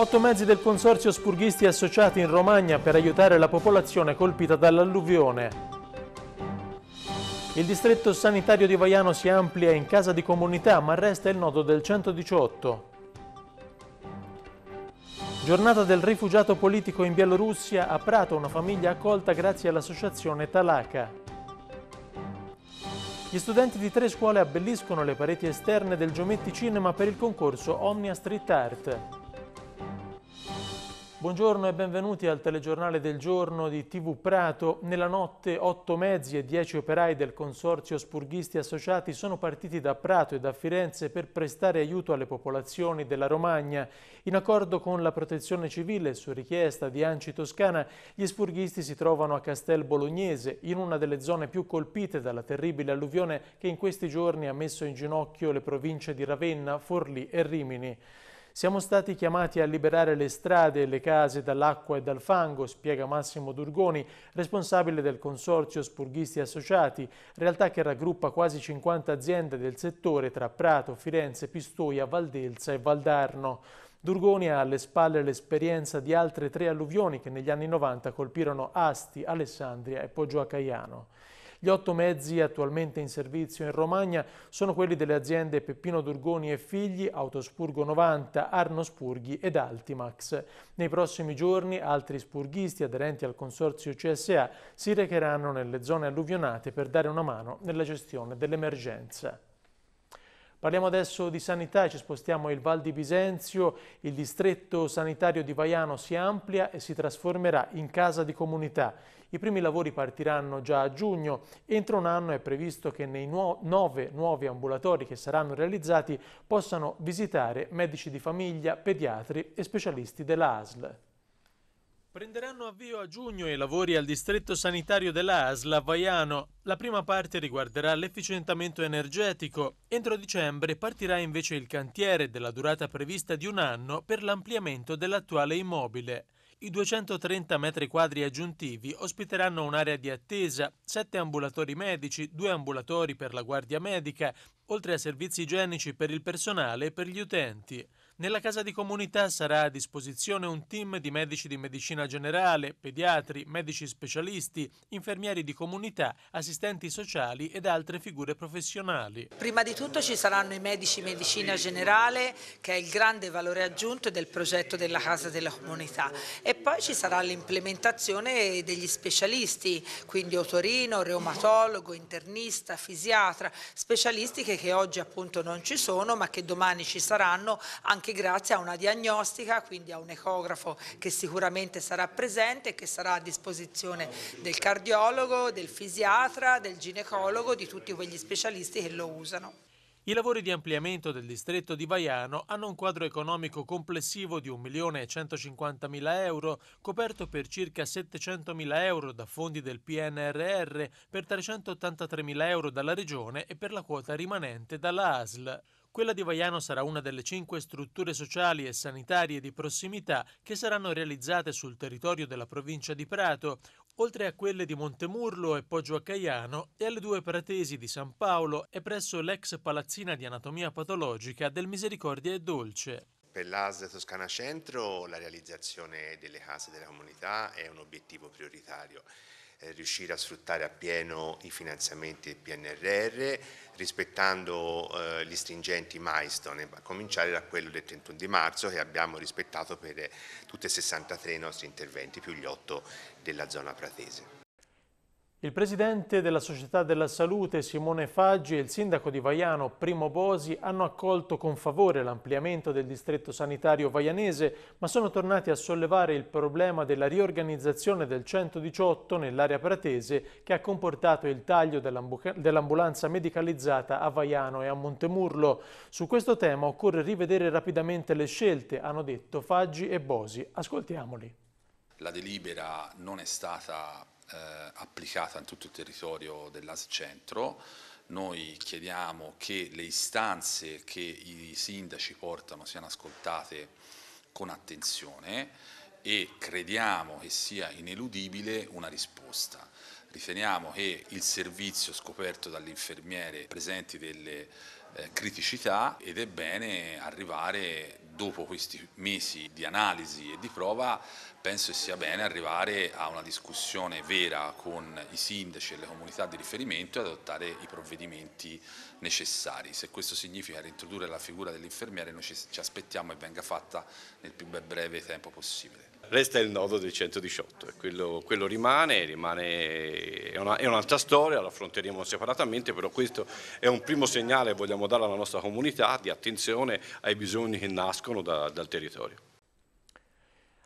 Otto mezzi del Consorzio Spurghisti associati in Romagna per aiutare la popolazione colpita dall'alluvione. Il distretto sanitario di Vaiano si amplia in casa di comunità ma resta il nodo del 118. Giornata del rifugiato politico in Bielorussia, a Prato una famiglia accolta grazie all'associazione Talaca. Gli studenti di tre scuole abbelliscono le pareti esterne del Giometti Cinema per il concorso Omnia Street Art. Buongiorno e benvenuti al telegiornale del giorno di TV Prato. Nella notte 8 mezzi e 10 operai del Consorzio Spurghisti Associati sono partiti da Prato e da Firenze per prestare aiuto alle popolazioni della Romagna. In accordo con la protezione civile su richiesta di Anci Toscana, gli spurghisti si trovano a Castel Bolognese, in una delle zone più colpite dalla terribile alluvione che in questi giorni ha messo in ginocchio le province di Ravenna, Forlì e Rimini. Siamo stati chiamati a liberare le strade e le case dall'acqua e dal fango, spiega Massimo Durgoni, responsabile del consorzio Spurghisti Associati, realtà che raggruppa quasi 50 aziende del settore tra Prato, Firenze, Pistoia, Valdelsa e Valdarno. Durgoni ha alle spalle l'esperienza di altre tre alluvioni che negli anni 90 colpirono Asti, Alessandria e Poggio a Caiano. Gli otto mezzi attualmente in servizio in Romagna sono quelli delle aziende Peppino Durgoni e Figli, Autospurgo 90, Arno Spurghi ed Altimax. Nei prossimi giorni altri spurghisti aderenti al consorzio CSA si recheranno nelle zone alluvionate per dare una mano nella gestione dell'emergenza. Parliamo adesso di sanità e ci spostiamo il Val di Bisenzio. Il distretto sanitario di Vaiano si amplia e si trasformerà in casa di comunità. I primi lavori partiranno già a giugno. Entro un anno è previsto che nei nuo nove nuovi ambulatori che saranno realizzati possano visitare medici di famiglia, pediatri e specialisti della ASL. Prenderanno avvio a giugno i lavori al distretto sanitario dell'ASL a Vaiano. La prima parte riguarderà l'efficientamento energetico. Entro dicembre partirà invece il cantiere della durata prevista di un anno per l'ampliamento dell'attuale immobile. I 230 metri quadri aggiuntivi ospiteranno un'area di attesa, 7 ambulatori medici, 2 ambulatori per la guardia medica, oltre a servizi igienici per il personale e per gli utenti. Nella casa di comunità sarà a disposizione un team di medici di medicina generale, pediatri, medici specialisti, infermieri di comunità, assistenti sociali ed altre figure professionali. Prima di tutto ci saranno i medici medicina generale, che è il grande valore aggiunto del progetto della casa della comunità. E poi ci sarà l'implementazione degli specialisti, quindi otorino, reumatologo, internista, fisiatra, specialistiche che oggi appunto non ci sono ma che domani ci saranno anche anche grazie a una diagnostica, quindi a un ecografo che sicuramente sarà presente e che sarà a disposizione del cardiologo, del fisiatra, del ginecologo, di tutti quegli specialisti che lo usano. I lavori di ampliamento del distretto di Vaiano hanno un quadro economico complessivo di 1.150.000 euro, coperto per circa 700.000 euro da fondi del PNRR, per 383.000 euro dalla Regione e per la quota rimanente dalla ASL. Quella di Vaiano sarà una delle cinque strutture sociali e sanitarie di prossimità che saranno realizzate sul territorio della provincia di Prato, oltre a quelle di Montemurlo e Poggio a Caiano e alle due pratesi di San Paolo e presso l'ex palazzina di anatomia patologica del Misericordia e Dolce. Per l'ASL Toscana Centro la realizzazione delle case della comunità è un obiettivo prioritario eh, riuscire a sfruttare appieno i finanziamenti del PNRR rispettando eh, gli stringenti milestone, a cominciare da quello del 31 di marzo che abbiamo rispettato per eh, tutti e 63 i nostri interventi più gli 8 della zona pratese. Il presidente della Società della Salute Simone Faggi e il sindaco di Vaiano Primo Bosi hanno accolto con favore l'ampliamento del distretto sanitario vaianese, ma sono tornati a sollevare il problema della riorganizzazione del 118 nell'area pratese che ha comportato il taglio dell'ambulanza medicalizzata a Vaiano e a Montemurlo. Su questo tema occorre rivedere rapidamente le scelte, hanno detto Faggi e Bosi. Ascoltiamoli. La delibera non è stata eh, applicata in tutto il territorio dell'AS Centro. Noi chiediamo che le istanze che i sindaci portano siano ascoltate con attenzione e crediamo che sia ineludibile una risposta. Riteniamo che il servizio scoperto dalle infermiere presenti delle eh, criticità ed è bene arrivare dopo questi mesi di analisi e di prova penso sia bene arrivare a una discussione vera con i sindaci e le comunità di riferimento e adottare i provvedimenti necessari. Se questo significa reintrodurre la figura dell'infermiere noi ci aspettiamo che venga fatta nel più breve tempo possibile resta il nodo del 118, quello, quello rimane, rimane è, una, è, un'altra storia, la affronteremo separatamente, però questo è un primo segnale che vogliamo dare alla nostra comunità di attenzione ai bisogni che nascono da, dal territorio.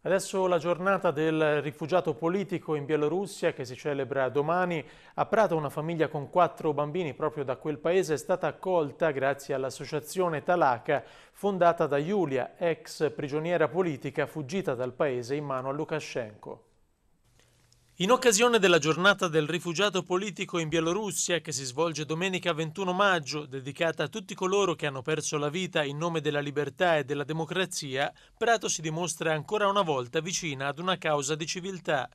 Adesso la giornata del rifugiato politico in Bielorussia che si celebra domani. A Prato una famiglia con quattro bambini proprio da quel paese è stata accolta grazie all'associazione Talaca fondata da Giulia, ex prigioniera politica fuggita dal paese in mano a Lukashenko. In occasione della giornata del rifugiato politico in Bielorussia, che si svolge domenica 21 maggio, dedicata a tutti coloro che hanno perso la vita in nome della libertà e della democrazia, Prato si dimostra ancora una volta vicina ad una causa di civiltà.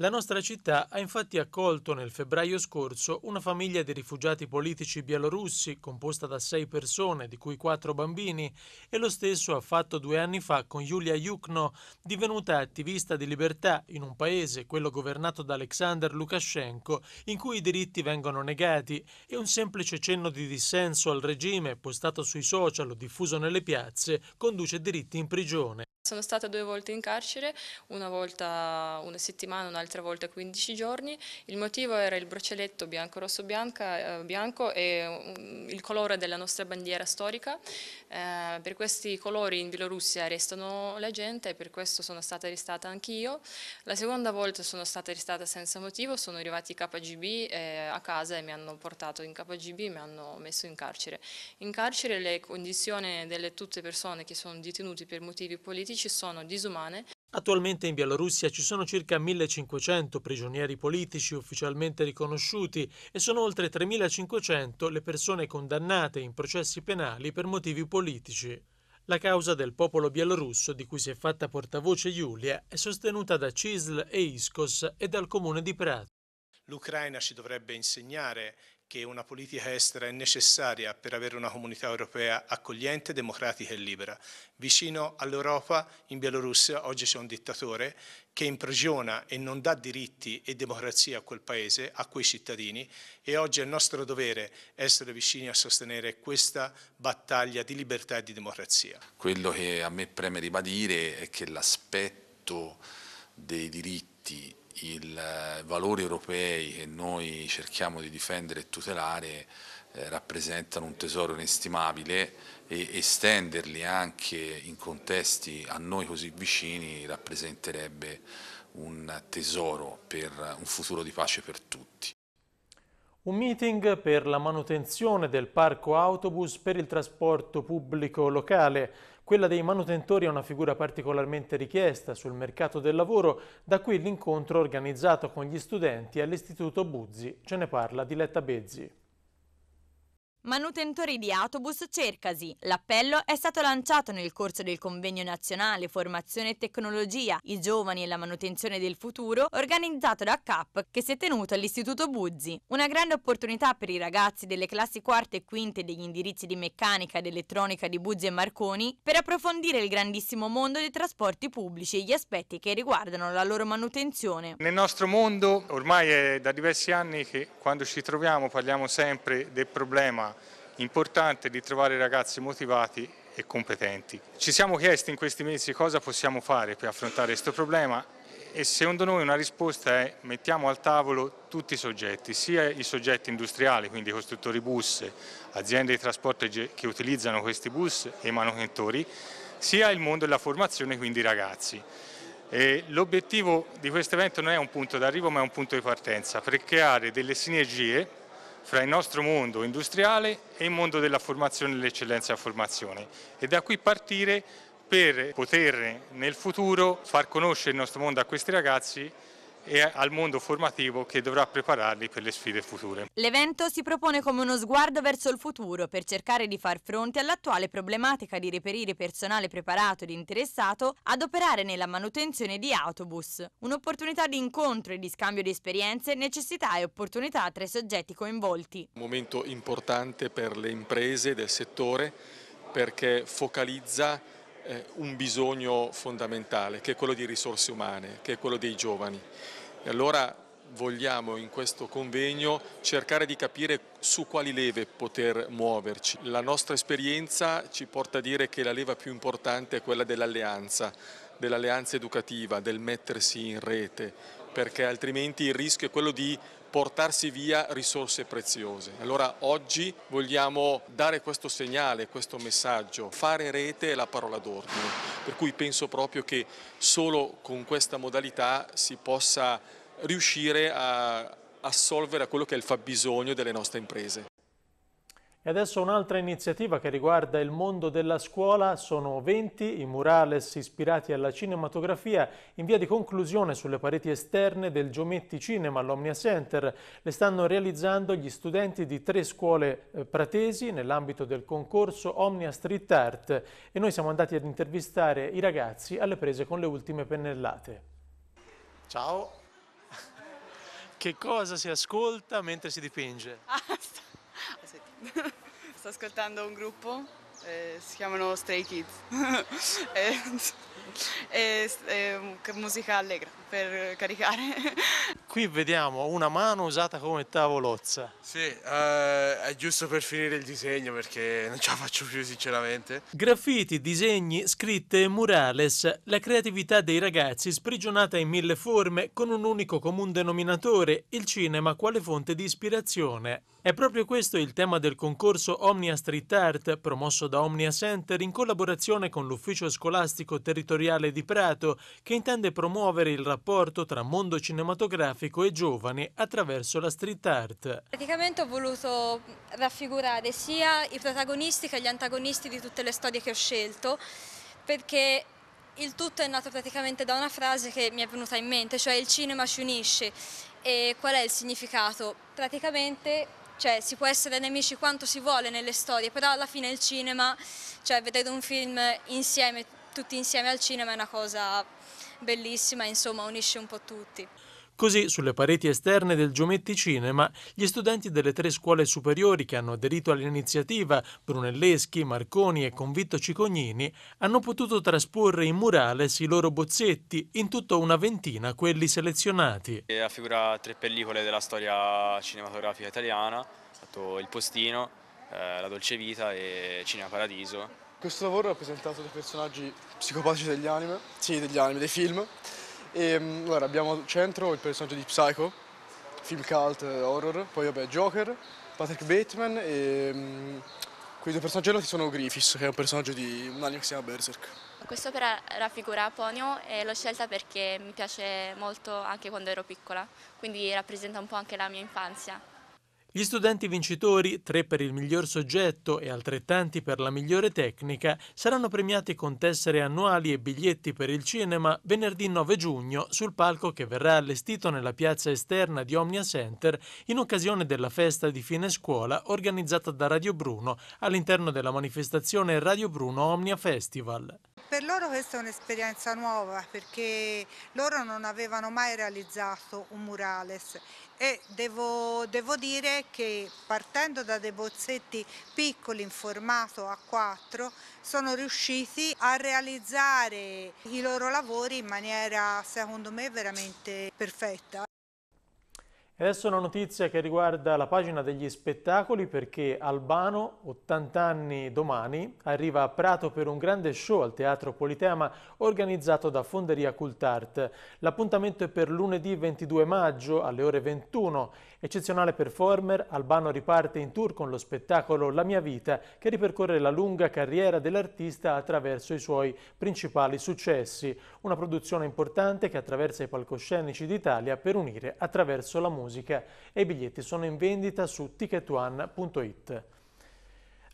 La nostra città ha infatti accolto nel febbraio scorso una famiglia di rifugiati politici bielorussi composta da sei persone, di cui quattro bambini, e lo stesso ha fatto due anni fa con Giulia Yukno, divenuta attivista di libertà in un paese, quello governato da Alexander Lukashenko, in cui i diritti vengono negati e un semplice cenno di dissenso al regime, postato sui social o diffuso nelle piazze, conduce diritti in prigione. Sono stata due volte in carcere, una volta una settimana, un'altra volta 15 giorni. Il motivo era il braccialetto bianco-rosso-bianco eh, bianco e mm, il colore della nostra bandiera storica. Eh, per questi colori in Bielorussia arrestano la gente e per questo sono stata arrestata anch'io. La seconda volta sono stata arrestata senza motivo, sono arrivati i KGB eh, a casa e mi hanno portato in KGB e mi hanno messo in carcere. In carcere le condizioni delle tutte persone che sono detenute per motivi politici condici sono disumane. Attualmente in Bielorussia ci sono circa 1500 prigionieri politici ufficialmente riconosciuti e sono oltre 3500 le persone condannate in processi penali per motivi politici. La causa del popolo bielorusso, di cui si è fatta portavoce Giulia, è sostenuta da CISL e ISCOS e dal comune di Prato. L'Ucraina ci dovrebbe insegnare che una politica estera è necessaria per avere una comunità europea accogliente, democratica e libera. Vicino all'Europa, in Bielorussia, oggi c'è un dittatore che imprigiona e non dà diritti e democrazia a quel paese, a quei cittadini e oggi è nostro dovere essere vicini a sostenere questa battaglia di libertà e di democrazia. Quello che a me preme ribadire è che l'aspetto dei diritti i eh, valori europei che noi cerchiamo di difendere e tutelare eh, rappresentano un tesoro inestimabile e estenderli anche in contesti a noi così vicini rappresenterebbe un tesoro per un futuro di pace per tutti. Un meeting per la manutenzione del parco autobus per il trasporto pubblico locale quella dei manutentori è una figura particolarmente richiesta sul mercato del lavoro, da qui l'incontro organizzato con gli studenti all'Istituto Buzzi. Ce ne parla Diletta Bezzi. Manutentori di autobus cercasi. L'appello è stato lanciato nel corso del convegno nazionale Formazione e Tecnologia, i giovani e la manutenzione del futuro, organizzato da CAP che si è tenuto all'Istituto Buzzi. Una grande opportunità per i ragazzi delle classi quarte e quinte degli indirizzi di meccanica ed elettronica di Buzzi e Marconi per approfondire il grandissimo mondo dei trasporti pubblici e gli aspetti che riguardano la loro manutenzione. Nel nostro mondo ormai è da diversi anni che quando ci troviamo parliamo sempre del problema importante di trovare ragazzi motivati e competenti. Ci siamo chiesti in questi mesi cosa possiamo fare per affrontare questo problema e secondo noi una risposta è mettiamo al tavolo tutti i soggetti, sia i soggetti industriali, quindi costruttori bus, aziende di trasporto che utilizzano questi bus e manutentori, sia il mondo della formazione, quindi i ragazzi. L'obiettivo di questo evento non è un punto d'arrivo ma è un punto di partenza per creare delle sinergie fra il nostro mondo industriale e il mondo della formazione e dell'eccellenza formazione e da qui partire per poter nel futuro far conoscere il nostro mondo a questi ragazzi e al mondo formativo che dovrà prepararli per le sfide future. L'evento si propone come uno sguardo verso il futuro per cercare di far fronte all'attuale problematica di reperire personale preparato ed interessato ad operare nella manutenzione di autobus. Un'opportunità di incontro e di scambio di esperienze, necessità e opportunità tra i soggetti coinvolti. Un momento importante per le imprese del settore perché focalizza eh, un bisogno fondamentale che è quello di risorse umane, che è quello dei giovani. E allora vogliamo in questo convegno cercare di capire su quali leve poter muoverci. La nostra esperienza ci porta a dire che la leva più importante è quella dell'alleanza, dell'alleanza educativa, del mettersi in rete, perché altrimenti il rischio è quello di portarsi via risorse preziose. Allora oggi vogliamo dare questo segnale, questo messaggio, fare rete è la parola d'ordine per cui penso proprio che solo con questa modalità si possa riuscire a assolvere a quello che è il fabbisogno delle nostre imprese. E adesso un'altra iniziativa che riguarda il mondo della scuola, sono 20 i murales ispirati alla cinematografia in via di conclusione sulle pareti esterne del Giometti Cinema all'Omnia Center. Le stanno realizzando gli studenti di tre scuole eh, pratesi nell'ambito del concorso Omnia Street Art e noi siamo andati ad intervistare i ragazzi alle prese con le ultime pennellate. Ciao, che cosa si ascolta mentre si dipinge? Ah, Sto ascoltando un gruppo, eh, si chiamano Stray Kids, è, è, è musica allegra per caricare qui vediamo una mano usata come tavolozza. Sì, uh, è giusto per finire il disegno perché non ce la faccio più sinceramente. Graffiti, disegni, scritte e murales, la creatività dei ragazzi sprigionata in mille forme con un unico comune denominatore, il cinema quale fonte di ispirazione. È proprio questo il tema del concorso Omnia Street Art, promosso da Omnia Center in collaborazione con l'Ufficio Scolastico Territoriale di Prato, che intende promuovere il rapporto tra mondo cinematografico grafico e giovane attraverso la street art. Praticamente ho voluto raffigurare sia i protagonisti che gli antagonisti di tutte le storie che ho scelto, perché il tutto è nato praticamente da una frase che mi è venuta in mente, cioè il cinema ci unisce. E qual è il significato? Praticamente cioè, si può essere nemici quanto si vuole nelle storie, però alla fine il cinema, cioè vedere un film insieme, tutti insieme al cinema è una cosa bellissima, insomma unisce un po' tutti. Così, sulle pareti esterne del Giometti Cinema, gli studenti delle tre scuole superiori che hanno aderito all'iniziativa, Brunelleschi, Marconi e Convitto Cicognini, hanno potuto trasporre in murales i loro bozzetti, in tutto una ventina quelli selezionati. Raffigura tre pellicole della storia cinematografica italiana, Il Postino, eh, La Dolce Vita e Cinema Paradiso. Questo lavoro ha presentato dei personaggi psicopatici degli anime, sì, degli anime, dei film, e, ehm, allora, abbiamo al centro il personaggio di Psycho, film cult, eh, horror, poi vabbè Joker, Patrick Bateman e um, quei due personaggi là sono Griffiths, che è un personaggio di un anime che si chiama Berserk. Quest'opera raffigura Aponio e l'ho scelta perché mi piace molto anche quando ero piccola, quindi rappresenta un po' anche la mia infanzia. Gli studenti vincitori, tre per il miglior soggetto e altrettanti per la migliore tecnica, saranno premiati con tessere annuali e biglietti per il cinema venerdì 9 giugno sul palco che verrà allestito nella piazza esterna di Omnia Center in occasione della festa di fine scuola organizzata da Radio Bruno all'interno della manifestazione Radio Bruno Omnia Festival. Per loro questa è un'esperienza nuova perché loro non avevano mai realizzato un murales e devo, devo, dire che partendo da dei bozzetti piccoli in formato A4 sono riusciti a realizzare i loro lavori in maniera secondo me veramente perfetta. Adesso una notizia che riguarda la pagina degli spettacoli perché Albano, 80 anni domani, arriva a Prato per un grande show al Teatro Politema organizzato da Fonderia Cultart. L'appuntamento è per lunedì 22 maggio alle ore 21 Eccezionale performer, Albano riparte in tour con lo spettacolo La mia vita, che ripercorre la lunga carriera dell'artista attraverso i suoi principali successi. Una produzione importante che attraversa i palcoscenici d'Italia per unire attraverso la musica. E i biglietti sono in vendita su ticketone.it.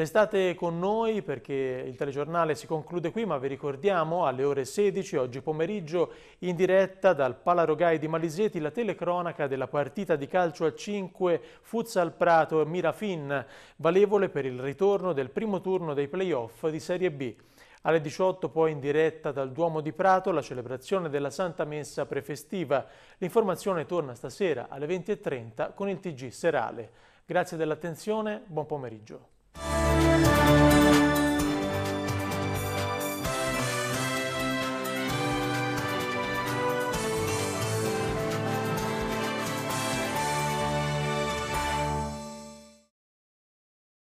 Restate con noi perché il telegiornale si conclude qui, ma vi ricordiamo alle ore 16 oggi pomeriggio in diretta dal Palarogai di Maliseti la telecronaca della partita di calcio a 5 Futsal Prato Mirafin, valevole per il ritorno del primo turno dei playoff di Serie B. Alle 18 poi in diretta dal Duomo di Prato la celebrazione della Santa Messa prefestiva. L'informazione torna stasera alle 20.30 con il TG serale. Grazie dell'attenzione, buon pomeriggio. Música